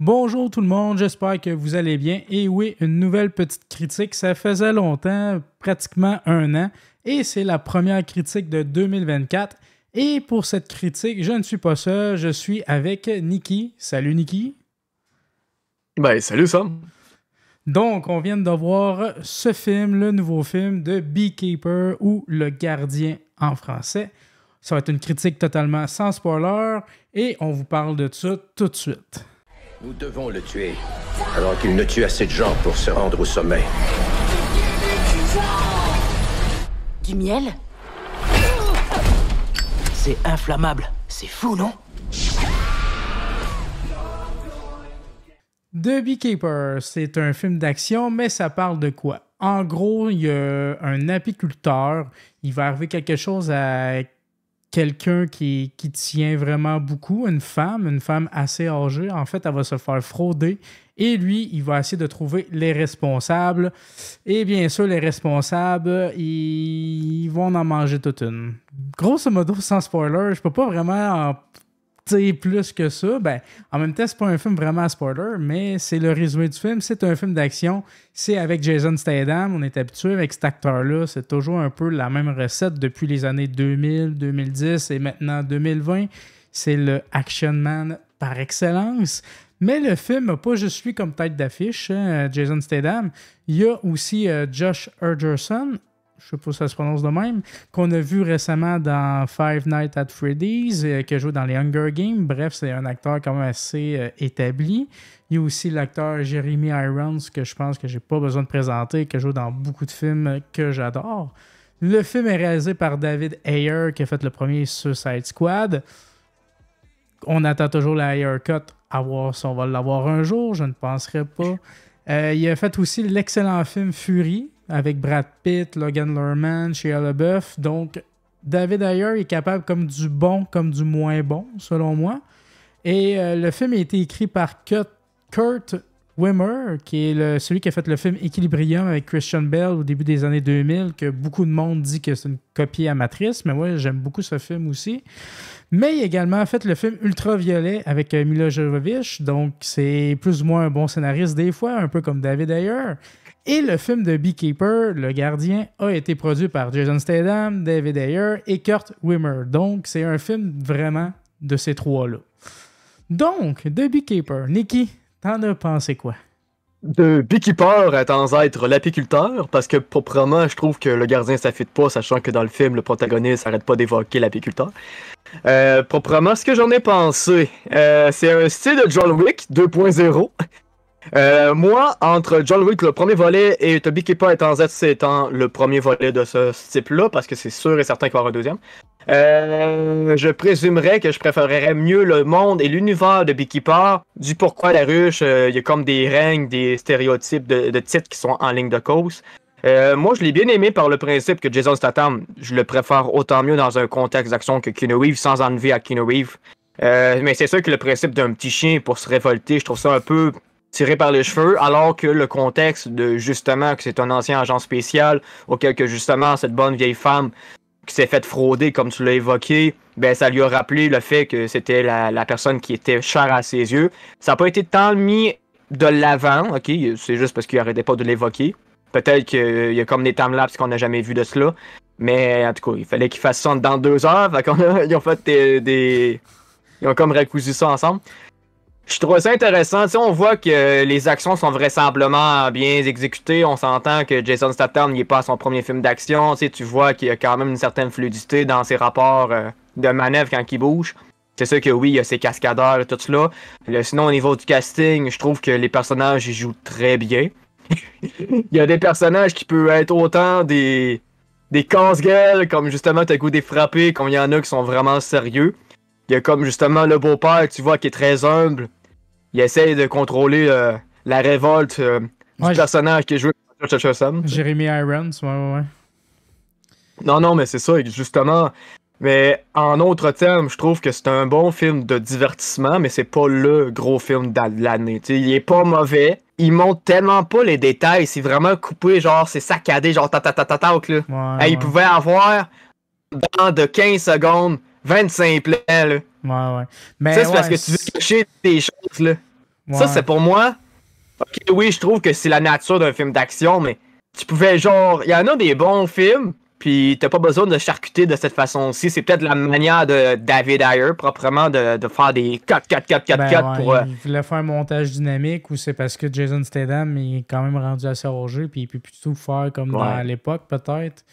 Bonjour tout le monde, j'espère que vous allez bien. Et oui, une nouvelle petite critique, ça faisait longtemps, pratiquement un an, et c'est la première critique de 2024. Et pour cette critique, je ne suis pas seul, je suis avec Nikki. Salut Nikki. Ben, salut Sam. Donc, on vient de voir ce film, le nouveau film de Beekeeper ou Le Gardien en français. Ça va être une critique totalement sans spoiler et on vous parle de ça tout de suite. Nous devons le tuer alors qu'il ne tue assez de gens pour se rendre au sommet. Du miel C'est inflammable. C'est fou, non The Beekeeper, c'est un film d'action, mais ça parle de quoi? En gros, il y a un apiculteur, il va arriver quelque chose à quelqu'un qui, qui, tient vraiment beaucoup, une femme, une femme assez âgée, en fait, elle va se faire frauder. Et lui, il va essayer de trouver les responsables. Et bien sûr, les responsables, ils vont en manger toute une. Grosso modo, sans spoiler, je peux pas vraiment en plus que ça. Ben, en même temps, c'est pas un film vraiment à spoiler, mais c'est le résumé du film. C'est un film d'action. C'est avec Jason Statham. On est habitué avec cet acteur-là. C'est toujours un peu la même recette depuis les années 2000, 2010 et maintenant 2020. C'est le action man par excellence. Mais le film n'a pas juste lui comme tête d'affiche, hein, Jason Statham. Il y a aussi euh, Josh Hutcherson je sais pas si ça se prononce de même, qu'on a vu récemment dans Five Nights at Freddy's, et euh, qui a joué dans les Hunger Games. Bref, c'est un acteur quand même assez euh, établi. Il y a aussi l'acteur Jeremy Irons, que je pense que j'ai pas besoin de présenter, que joue dans beaucoup de films que j'adore. Le film est réalisé par David Ayer, qui a fait le premier Suicide Squad. On attend toujours la Ayer Cut. À voir si on va l'avoir un jour, je ne penserais pas. Euh, il a fait aussi l'excellent film Fury, avec Brad Pitt, Logan Lerman, Shia LaBeouf. Donc, David Ayer est capable comme du bon, comme du moins bon, selon moi. Et euh, le film a été écrit par Kurt, Wimmer, qui est celui qui a fait le film Equilibrium avec Christian Bell au début des années 2000, que beaucoup de monde dit que c'est une copie à Matrice, mais moi j'aime beaucoup ce film aussi. Mais il a également fait le film Ultraviolet avec euh, Mila Jovovich, donc c'est plus ou moins un bon scénariste des fois, un peu comme David Ayer. Et le film de Beekeeper, Le Gardien, a été produit par Jason Statham, David Ayer et Kurt Wimmer. Donc, c'est un film vraiment de ces trois-là. Donc, de Beekeeper, Nikki, t'en as pensé quoi? De Beekeeper étant être l'apiculteur, parce que proprement, je trouve que le gardien s'affite pas, sachant que dans le film, le protagoniste n'arrête pas d'évoquer l'apiculteur. Euh, proprement, ce que j'en ai pensé, euh, c'est un style de John Wick 2.0. Euh, moi, entre John Wick, le premier volet, et Tobikippa étant Z, c'est le premier volet de ce type-là, parce que c'est sûr et certain qu'il va y avoir un deuxième, euh, je présumerais que je préférerais mieux le monde et l'univers de Beekeeper, du pourquoi la ruche, euh, il y a comme des règnes, des stéréotypes de, de titres qui sont en ligne de cause. moi, je l'ai bien aimé par le principe que Jason Statham, je le préfère autant mieux dans un contexte d'action que Kino Reeves, sans enlever à Kino Reeves. mais c'est sûr que le principe d'un petit chien pour se révolter, je trouve ça un peu tiré par les cheveux, alors que le contexte de justement que c'est un ancien agent spécial, auquel que justement cette bonne vieille femme qui s'est faite frauder, comme tu l'as évoqué, ben ça lui a rappelé le fait que c'était la, personne qui était chère à ses yeux. Ça n'a pas été tant mis de l'avant, ok, c'est juste parce qu'il n'arrêtait pas de l'évoquer. Peut-être qu'il euh, y a comme des timelapses qu'on n'a jamais vu de cela. Mais en tout cas, il fallait qu'il fasse ça dans deux heures. Fait ils ont fait des, Ils ont comme raccourci ça ensemble. Je trouve ça intéressant. Si on voit que les actions sont vraisemblablement bien exécutées. On s'entend que Jason Statham n'est pas à son premier film d'action. Tu vois qu'il y a quand même une certaine fluidité dans ses rapports euh, de manœuvre quand il bouge. C'est sûr que oui, il y a ses cascadeurs et tout cela. sinon, au niveau du casting, je trouve que les personnages y jouent très bien. il y a des personnages qui peuvent être autant des, des casse-gueules, comme justement t'as goût des frappés, comme il y en a qui sont vraiment sérieux. Il y a comme justement le beau-père, tu vois, qui est très humble. Il essaye de contrôler euh, la révolte euh, du personnage qui est joué Jeremy Irons, ouais, ouais, ouais. Non, non, mais c'est ça, justement. Mais en autre terme, je trouve que c'est un bon film de divertissement, mais c'est pas le gros film de l'année. Il est pas mauvais. Il montre tellement pas les détails. C'est vraiment coupé, genre, c'est saccadé, genre, ta ta ta ta ta. Il pouvait avoir, dans de 15 secondes, 25 plans, là. Ouais, ouais. Mais ça, c'est parce que tu veux cacher tes choses, là. Ça, c'est pour moi. Ok, oui, je trouve que c'est la nature d'un film d'action, mais tu pouvais, genre. Il y en a des bons films, puis t'as pas besoin de charcuter de cette façon-ci. C'est peut-être la manière de David Ayer, proprement, de, faire des 4, 4, 4, 4, ben, 4 pour. Euh, il voulait faire un montage dynamique ou c'est parce que Jason Statham il est quand même rendu assez âgé, puis il peut plutôt faire comme dans l'époque, peut-être.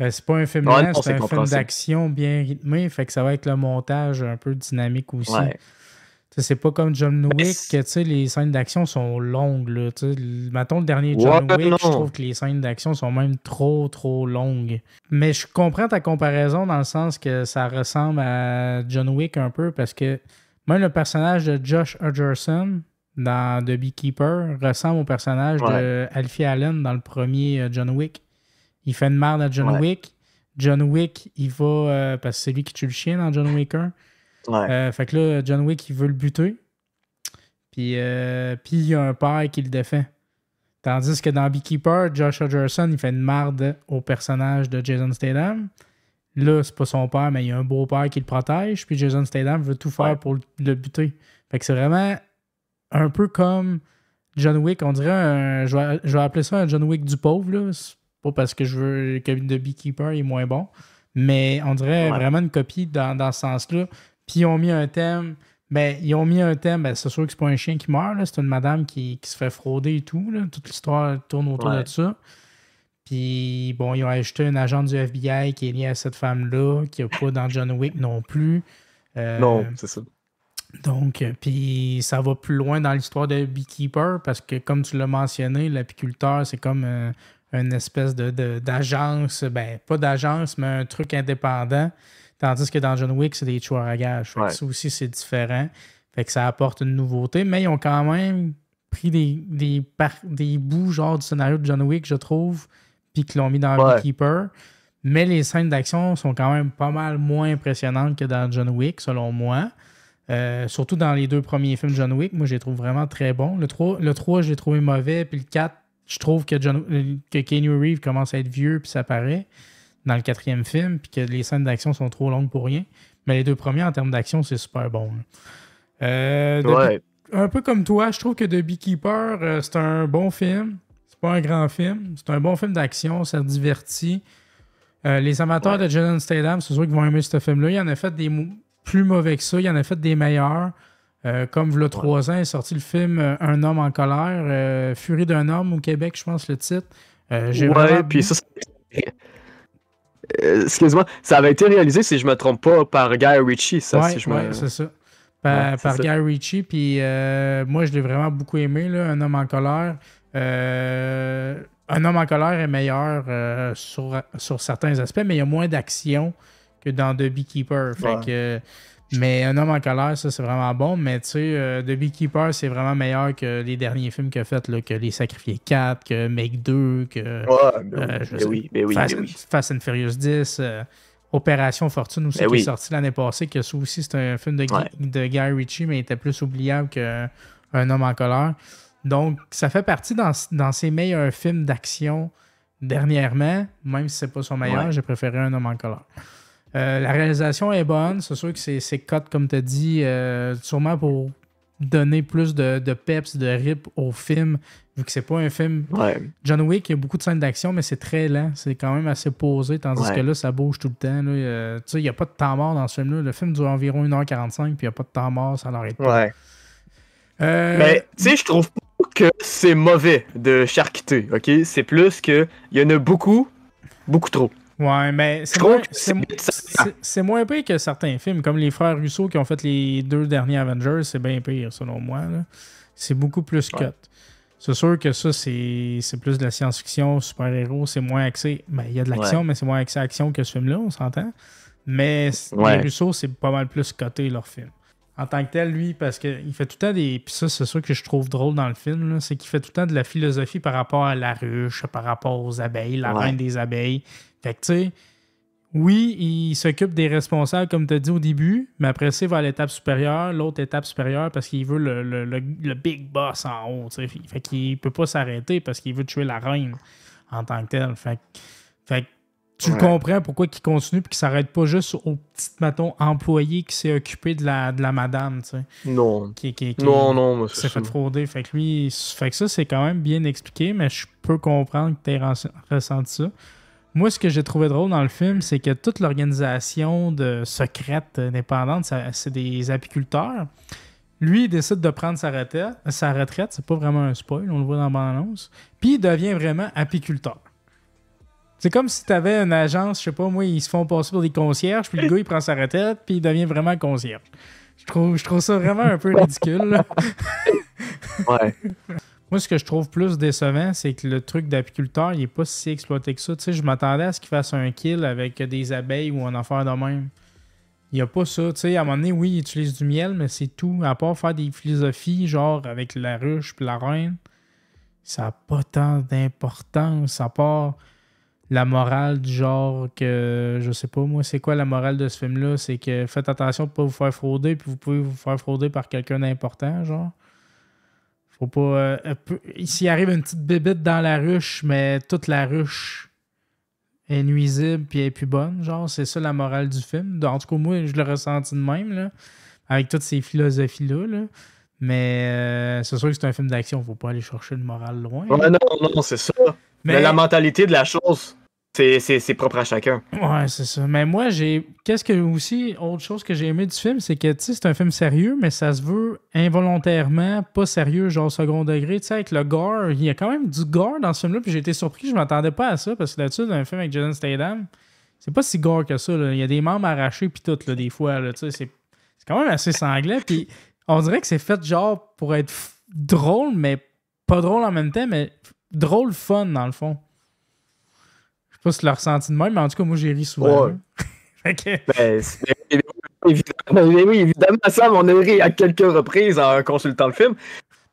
Euh, c'est pas un film c'est un film d'action bien rythmé, fait que ça va être le montage un peu dynamique aussi. C'est pas comme John Wick, les scènes d'action sont longues. Là, mettons le dernier John Wick, je trouve que les scènes d'action sont même trop, trop longues. Mais je comprends ta comparaison dans le sens que ça ressemble à John Wick un peu parce que même le personnage de Josh Hutcherson dans The Beekeeper ressemble au personnage de Alfie Allen dans le premier euh, John Wick. Il fait une merde à John Wick. John Wick, il va. Euh, parce que c'est lui qui tue le chien dans John Wick 1. Euh, fait que là, John Wick, il veut le buter. Puis, euh, puis il y a un père qui le défend. Tandis que dans Beekeeper, Josh Gerson, il fait une marde au personnage de Jason Statham. Là, c'est pas son père, mais il y a un beau-père qui le protège. Puis Jason Statham veut tout faire pour le buter. Fait que c'est vraiment un peu comme John Wick. On dirait un. Je vais, je vais appeler ça un John Wick du pauvre. Là parce que je veux que de Beekeeper est moins bon, mais on dirait vraiment une copie dans, ce sens-là. Puis ils ont mis un thème. Ben, ils ont mis un thème, ben, c'est sûr que c'est pas un chien qui meurt, c'est une madame qui, se fait frauder et tout. Toute l'histoire tourne autour de ça. Puis bon, ils ont acheté un agent du FBI qui est lié à cette femme-là, qui n'a pas dans John Wick non plus. Euh, non, c'est ça. Donc, euh, puis ça va plus loin dans l'histoire de Beekeeper parce que, comme tu l'as mentionné, l'apiculteur, c'est comme euh, une espèce de, d'agence, ben pas d'agence, mais un truc indépendant. Tandis que dans John Wick, c'est des tueurs à Ça aussi, c'est différent. Fait que ça apporte une nouveauté, mais ils ont quand même pris des, des, des bouts genre du scénario de John Wick, je trouve, puis qu'ils l'ont mis dans Beekeeper. Mais les scènes d'action sont quand même pas mal moins impressionnantes que dans John Wick, selon moi. Euh, surtout dans les deux premiers films de John Wick, moi, je les trouve vraiment très bons. Le 3, le 3 je l'ai trouvé mauvais, puis le 4, je trouve que, John, que Reeves commence à être vieux, puis ça paraît dans le quatrième film, puis que les scènes d'action sont trop longues pour rien. Mais les deux premiers, en termes d'action, c'est super bon. Euh, un peu comme toi, je trouve que The Beekeeper, euh, c'est un bon film. C'est pas un grand film. C'est un bon film d'action, ça divertit. Euh, les amateurs de Jason Statham, c'est sûr qu'ils vont aimer ce film-là. Il y en a fait des plus mauvais que ça, il y en a fait des meilleurs. Euh, comme le trois ans est sorti le film euh, Un homme en colère, euh, Furie d'un homme au Québec, je pense le titre. Oui, ouais, puis ça, excuse-moi, ça avait été réalisé, si je me trompe pas, par Guy Ritchie, ça, si je me... ouais, c'est ça. Par, Guy Ritchie, puis moi, je l'ai vraiment beaucoup aimé, Un homme en colère. Un homme en colère est meilleur sur, sur certains aspects, mais il y a moins d'action dans The Beekeeper. mais Un homme en colère, ça, c'est vraiment bon. Mais tu sais, euh, The Beekeeper, c'est vraiment meilleur que les derniers films qu'il a fait, que Les Sacrifiés 4, que Make 2, que Fast, and Furious 10. Euh, Opération Fortune aussi, ben qui est sorti l'année passée, que ça aussi, c'est un film de, Guy Ritchie, mais il était plus oubliable qu'un homme en colère. Donc, ça fait partie dans, ses meilleurs films d'action dernièrement, même si c'est pas son meilleur, j'ai préféré Un homme en colère. Euh, la réalisation est bonne. C'est sûr que c'est cut, comme tu as dit, euh, sûrement pour donner plus de, peps, de rip au film, vu que c'est pas un film. John Wick, il y a beaucoup de scènes d'action, mais c'est très lent. C'est quand même assez posé, tandis que là, ça bouge tout le temps. Euh, il n'y a pas de temps mort dans ce film-là. Le film dure environ 1h45, puis il n'y a pas de temps mort, ça n'arrête pas. Mais, tu sais, je trouve pas que c'est mauvais de charcuter, ok? C'est plus que il y en a beaucoup, beaucoup trop. Ouais, mais c'est moins, pire que certains films, comme les frères Russo qui ont fait les deux derniers Avengers, c'est bien pire selon moi. C'est beaucoup plus cut. C'est sûr que ça, c'est, plus de la science-fiction, super-héros, c'est moins axé. Ben, il y a de l'action, mais c'est moins axé action que ce film-là, on s'entend. Mais les Russo, c'est pas mal plus coté leur film. En tant que tel, lui, parce qu'il fait tout le temps des. Puis ça, c'est sûr que je trouve drôle dans le film, c'est qu'il fait tout le temps de la philosophie par rapport à la ruche, par rapport aux abeilles, la reine des abeilles. Fait que tu sais, oui, il s'occupe des responsables, comme tu as dit au début, mais après ça, il va à l'étape supérieure, l'autre étape supérieure, parce qu'il veut le, big boss en haut. T'sais. Fait qu'il peut pas s'arrêter parce qu'il veut tuer la reine en tant que telle. Fait, tu comprends pourquoi il continue et qu'il s'arrête pas juste au petit, maton employé qui s'est occupé de la, de la madame. Non. non, non, s'est fait frauder. Fait que lui, fait que ça, c'est quand même bien expliqué, mais je peux comprendre que tu aies ressenti ça. Moi, ce que j'ai trouvé drôle dans le film, c'est que toute l'organisation de secrète euh, indépendante, c'est des apiculteurs. Lui, il décide de prendre sa retraite. Sa retraite, c'est pas vraiment un spoil, on le voit dans la annonce Puis il devient vraiment apiculteur. C'est comme si tu avais une agence, je sais pas moi, ils se font passer pour des concierges, puis le gars il prend sa retraite, puis il devient vraiment concierge. Je trouve, je trouve ça vraiment un peu ridicule. ouais. Moi, ce que je trouve plus décevant, c'est que le truc d'apiculteur, il n'est pas si exploité que ça. Tu sais, je m'attendais à ce qu'il fasse un kill avec des abeilles ou un affaire de même. Il n'y a pas ça. Tu sais, à un moment donné, oui, il utilise du miel, mais c'est tout. À part faire des philosophies, genre avec la ruche puis la reine, ça n'a pas tant d'importance. À part la morale du genre que, je sais pas moi, c'est quoi la morale de ce film-là? C'est que faites attention de ne pas vous faire frauder, puis vous pouvez vous faire frauder par quelqu'un d'important, genre. Faut pas. Euh, s'il arrive une petite bébite dans la ruche, mais toute la ruche est nuisible puis est plus bonne, genre, c'est ça la morale du film. En tout cas, moi, je le ressenti de même, là, avec toutes ces philosophies-là. Mais euh, c'est sûr que c'est un film d'action, faut pas aller chercher une morale loin. non, non, c'est ça. mais la mentalité de la chose. C'est propre à chacun. Ouais, c'est ça. Mais moi, j'ai. Qu'est-ce que aussi, autre chose que j'ai aimé du film, c'est que tu sais, c'est un film sérieux, mais ça se veut involontairement pas sérieux, genre second degré. Tu sais, avec le gore, il y a quand même du gore dans ce film-là, puis j'ai été surpris, je m'attendais pas à ça, parce que là-dessus, dans un film avec Jason Statham, c'est pas si gore que ça. Il y a des membres arrachés, puis tout, là, des fois. Là, c'est quand même assez sanglant, puis on dirait que c'est fait genre pour être drôle, mais pas drôle en même temps, mais drôle fun dans le fond c'est si tu ressenti de même, mais en tout cas, moi, j'ai ri souvent. évidemment, mais oui, évidemment, Sam, on a ri à quelques reprises en consultant le film.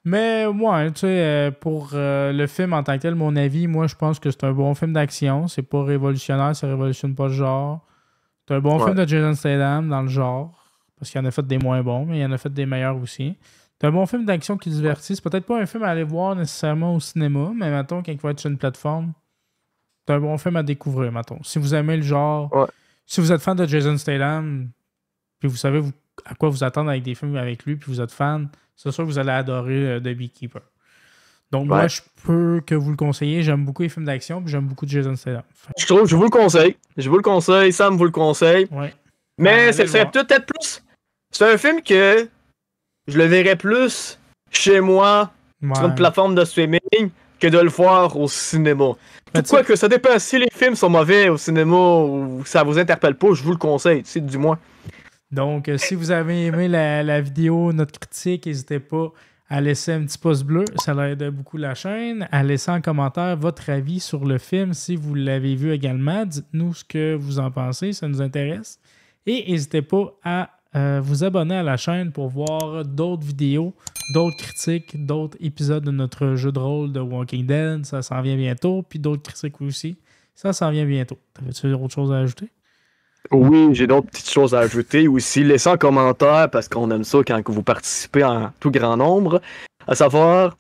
Mais moi, tu sais, euh, pour euh, le film en tant que tel, mon avis, moi, je pense que c'est un bon film d'action. C'est pas révolutionnaire, ça révolutionne pas le genre. C'est un bon film de Jason Statham dans le genre, parce qu'il y en a fait des moins bons, mais il y en a fait des meilleurs aussi. C'est un bon film d'action qui divertit. C'est peut-être pas un film à aller voir nécessairement au cinéma, mais mettons, qu'il il va être sur une plateforme, c'est un bon film à découvrir, maintenant. Si vous aimez le genre, si vous êtes fan de Jason Statham, puis vous savez à quoi vous attendre avec des films avec lui, puis vous êtes fan, c'est sûr que vous allez adorer euh, The Beekeeper. Donc, moi, je peux que vous le conseiller. J'aime beaucoup les films d'action, puis j'aime beaucoup Jason Statham. je trouve, je vous le conseille. Je vous le conseille. Sam vous le conseille. Mais ben, c'est peut-être plus. C'est un film que je le verrais plus chez moi, sur une plateforme de streaming, que de le voir au cinéma. Ben, quoi que ça dépend. Si les films sont mauvais au cinéma ou ça vous interpelle pas, je vous le conseille, du moins. Donc, euh, si vous avez aimé la, la vidéo, notre critique, n'hésitez pas à laisser un petit pouce bleu, ça aide beaucoup la chaîne, à laisser en commentaire votre avis sur le film si vous l'avez vu également. Dites-nous ce que vous en pensez, ça nous intéresse. Et n'hésitez pas à euh, vous abonner à la chaîne pour voir d'autres vidéos, d'autres critiques, d'autres épisodes de notre jeu de rôle de Walking Dead. Ça s'en vient bientôt. Puis d'autres critiques aussi. Ça s'en vient bientôt. T'avais-tu autre chose à ajouter? Oui, j'ai d'autres petites choses à ajouter aussi. Laissez un commentaire parce qu'on aime ça quand vous participez en tout grand nombre. À savoir,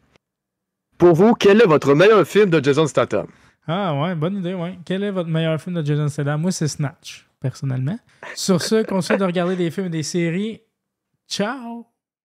pour vous, quel est votre meilleur film de Jason Statham? Ah ouais, bonne idée, ouais. Quel est votre meilleur film de Jason Statham? Moi, c'est Snatch personnellement. Sur ce, continuez de regarder des films et des séries. Ciao!